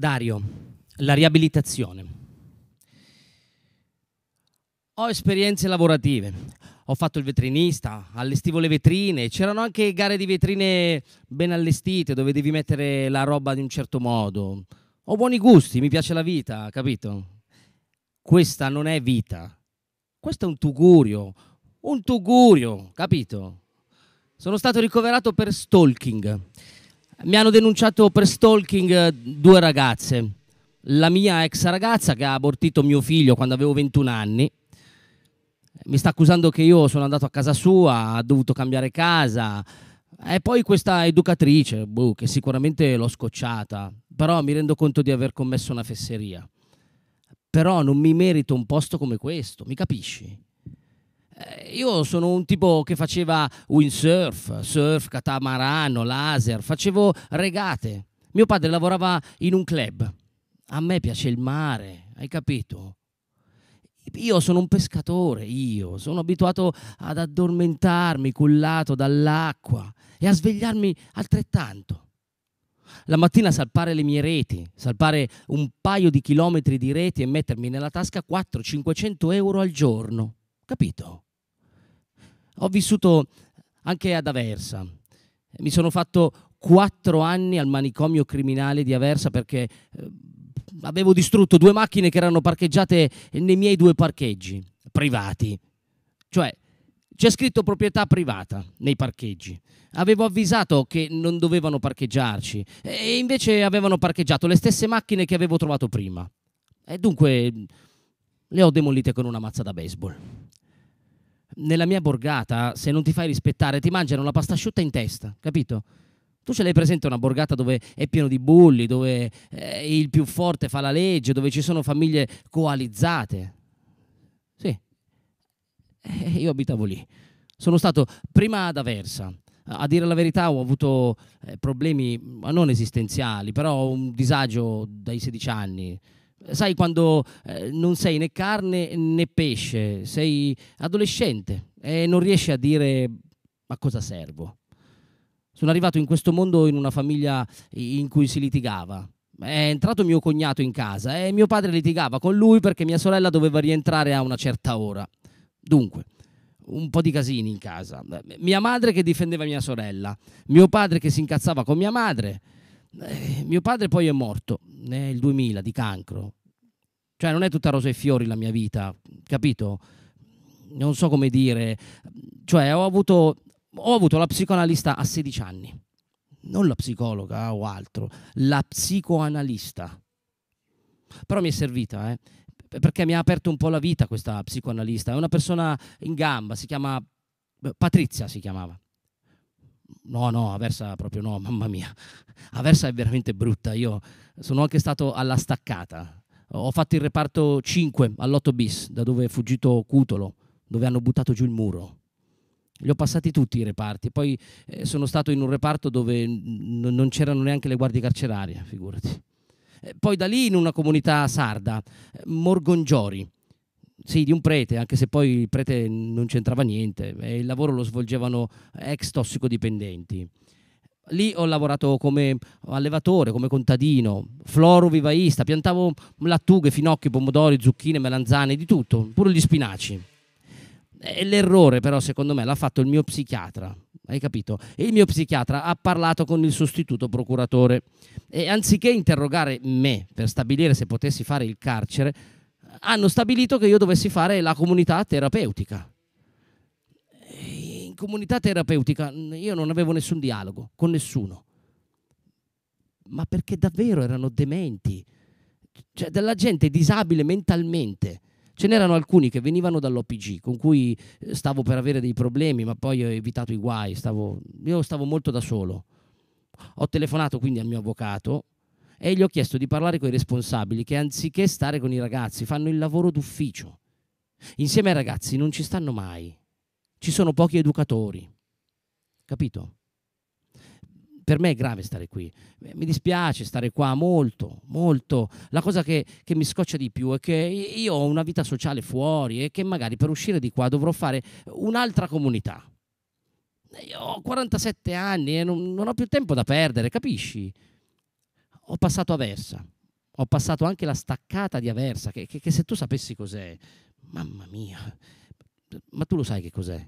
Dario, la riabilitazione. Ho esperienze lavorative, ho fatto il vetrinista, allestivo le vetrine, c'erano anche gare di vetrine ben allestite dove devi mettere la roba in un certo modo. Ho buoni gusti, mi piace la vita, capito? Questa non è vita, questo è un tugurio, un tugurio, capito? Sono stato ricoverato per stalking, mi hanno denunciato per stalking eh, due ragazze. La mia ex ragazza che ha abortito mio figlio quando avevo 21 anni. Mi sta accusando che io sono andato a casa sua, ha dovuto cambiare casa. E poi questa educatrice, boh, che sicuramente l'ho scocciata, però mi rendo conto di aver commesso una fesseria. Però non mi merito un posto come questo, mi capisci? Eh, io sono un tipo che faceva windsurf, surf, catamarano, laser, facevo regate. Mio padre lavorava in un club. A me piace il mare, hai capito? Io sono un pescatore, io sono abituato ad addormentarmi cullato dall'acqua e a svegliarmi altrettanto. La mattina salpare le mie reti, salpare un paio di chilometri di reti e mettermi nella tasca 400-500 euro al giorno. Capito? Ho vissuto anche ad Aversa. Mi sono fatto quattro anni al manicomio criminale di Aversa perché eh, avevo distrutto due macchine che erano parcheggiate nei miei due parcheggi privati. Cioè, c'è scritto proprietà privata nei parcheggi. Avevo avvisato che non dovevano parcheggiarci e invece avevano parcheggiato le stesse macchine che avevo trovato prima. E dunque le ho demolite con una mazza da baseball nella mia borgata, se non ti fai rispettare, ti mangiano la pasta asciutta in testa, capito? Tu ce l'hai presente una borgata dove è pieno di bulli, dove eh, il più forte fa la legge, dove ci sono famiglie coalizzate? Sì, eh, io abitavo lì. Sono stato prima ad Aversa. A dire la verità ho avuto eh, problemi non esistenziali, però un disagio dai 16 anni sai quando eh, non sei né carne né pesce, sei adolescente e non riesci a dire a cosa servo. Sono arrivato in questo mondo in una famiglia in cui si litigava. È entrato mio cognato in casa e mio padre litigava con lui perché mia sorella doveva rientrare a una certa ora. Dunque, un po' di casini in casa. Mia madre che difendeva mia sorella, mio padre che si incazzava con mia madre. Eh, mio padre poi è morto nel 2000 di cancro. Cioè non è tutta rosa e fiori la mia vita, capito? Non so come dire. Cioè ho avuto, ho avuto la psicoanalista a 16 anni, non la psicologa o altro, la psicoanalista. Però mi è servita, eh? perché mi ha aperto un po' la vita questa psicoanalista. È una persona in gamba, si chiama eh, Patrizia, si chiamava. No, no, Aversa proprio no, mamma mia. Aversa è veramente brutta. Io sono anche stato alla staccata. Ho fatto il reparto 5 all'8 bis, da dove è fuggito Cutolo, dove hanno buttato giù il muro. Li ho passati tutti i reparti. Poi eh, sono stato in un reparto dove n- non c'erano neanche le guardie carcerarie, figurati. Eh, poi da lì in una comunità sarda, eh, Morgongiori, sì, di un prete, anche se poi il prete non c'entrava niente, e eh, il lavoro lo svolgevano ex tossicodipendenti. Lì ho lavorato come allevatore, come contadino, floro vivaista, piantavo lattughe, finocchi, pomodori, zucchine, melanzane, di tutto, pure gli spinaci. E l'errore però secondo me l'ha fatto il mio psichiatra, hai capito? E il mio psichiatra ha parlato con il sostituto procuratore e anziché interrogare me per stabilire se potessi fare il carcere, hanno stabilito che io dovessi fare la comunità terapeutica comunità terapeutica io non avevo nessun dialogo con nessuno, ma perché davvero erano dementi, cioè della gente disabile mentalmente. Ce n'erano alcuni che venivano dall'OPG, con cui eh, stavo per avere dei problemi, ma poi ho evitato i guai, stavo, io stavo molto da solo. Ho telefonato quindi al mio avvocato e gli ho chiesto di parlare con i responsabili che anziché stare con i ragazzi fanno il lavoro d'ufficio. Insieme ai ragazzi non ci stanno mai ci sono pochi educatori. Capito? Per me è grave stare qui, eh, mi dispiace stare qua molto, molto. La cosa che, che mi scoccia di più è che io ho una vita sociale fuori e che magari per uscire di qua dovrò fare un'altra comunità. Eh, io ho 47 anni e non, non ho più tempo da perdere, capisci? Ho passato Aversa, ho passato anche la staccata di Aversa, che, che, che se tu sapessi cos'è, mamma mia, ma tu lo sai che cos'è?